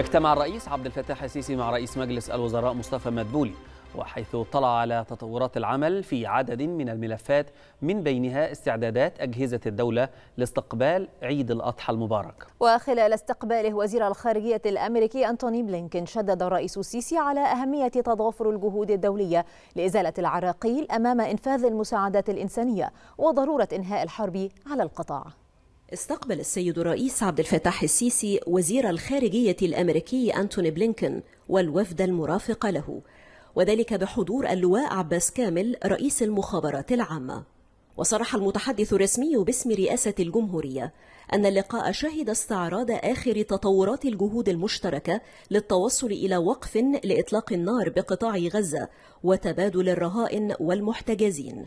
اجتمع الرئيس عبد الفتاح السيسي مع رئيس مجلس الوزراء مصطفى مدبولي وحيث اطلع على تطورات العمل في عدد من الملفات من بينها استعدادات أجهزة الدولة لاستقبال عيد الأضحى المبارك وخلال استقباله وزير الخارجية الأمريكي أنتوني بلينكين شدد الرئيس السيسي على أهمية تضافر الجهود الدولية لإزالة العراقيل أمام إنفاذ المساعدات الإنسانية وضرورة إنهاء الحرب على القطاع استقبل السيد الرئيس عبد الفتاح السيسي وزير الخارجية الأمريكي أنتوني بلينكن والوفد المرافق له وذلك بحضور اللواء عباس كامل رئيس المخابرات العامة وصرح المتحدث الرسمي باسم رئاسة الجمهورية أن اللقاء شهد استعراض آخر تطورات الجهود المشتركة للتوصل إلى وقف لإطلاق النار بقطاع غزة وتبادل الرهائن والمحتجزين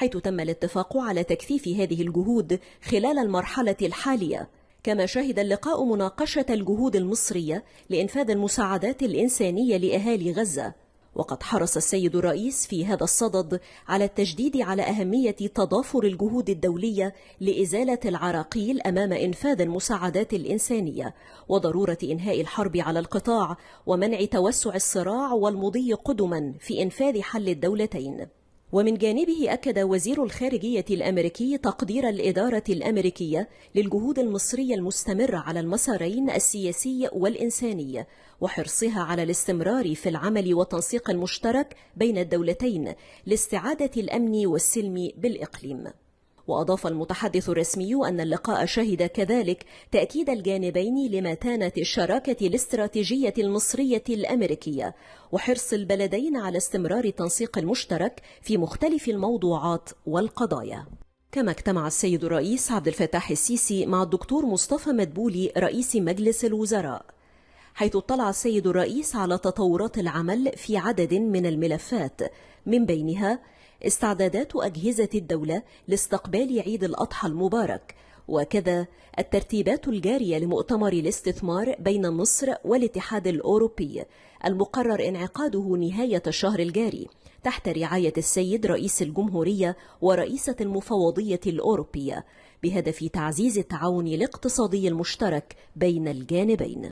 حيث تم الاتفاق على تكثيف هذه الجهود خلال المرحلة الحالية كما شهد اللقاء مناقشة الجهود المصرية لإنفاذ المساعدات الإنسانية لأهالي غزة وقد حرص السيد الرئيس في هذا الصدد على التجديد على أهمية تضافر الجهود الدولية لإزالة العراقيل أمام إنفاذ المساعدات الإنسانية وضرورة إنهاء الحرب على القطاع ومنع توسع الصراع والمضي قدما في إنفاذ حل الدولتين ومن جانبه أكد وزير الخارجية الأمريكي تقدير الإدارة الأمريكية للجهود المصرية المستمرة على المسارين السياسي والإنساني وحرصها على الاستمرار في العمل والتنسيق المشترك بين الدولتين لاستعادة الأمن والسلم بالإقليم وأضاف المتحدث الرسمي أن اللقاء شهد كذلك تأكيد الجانبين لمتانة الشراكة الاستراتيجية المصرية الأمريكية وحرص البلدين على استمرار التنسيق المشترك في مختلف الموضوعات والقضايا كما اجتمع السيد الرئيس عبد الفتاح السيسي مع الدكتور مصطفى مدبولي رئيس مجلس الوزراء حيث اطلع السيد الرئيس على تطورات العمل في عدد من الملفات من بينها استعدادات أجهزة الدولة لاستقبال عيد الأضحى المبارك وكذا الترتيبات الجارية لمؤتمر الاستثمار بين مصر والاتحاد الأوروبي المقرر انعقاده نهاية الشهر الجاري تحت رعاية السيد رئيس الجمهورية ورئيسة المفوضية الأوروبية بهدف تعزيز التعاون الاقتصادي المشترك بين الجانبين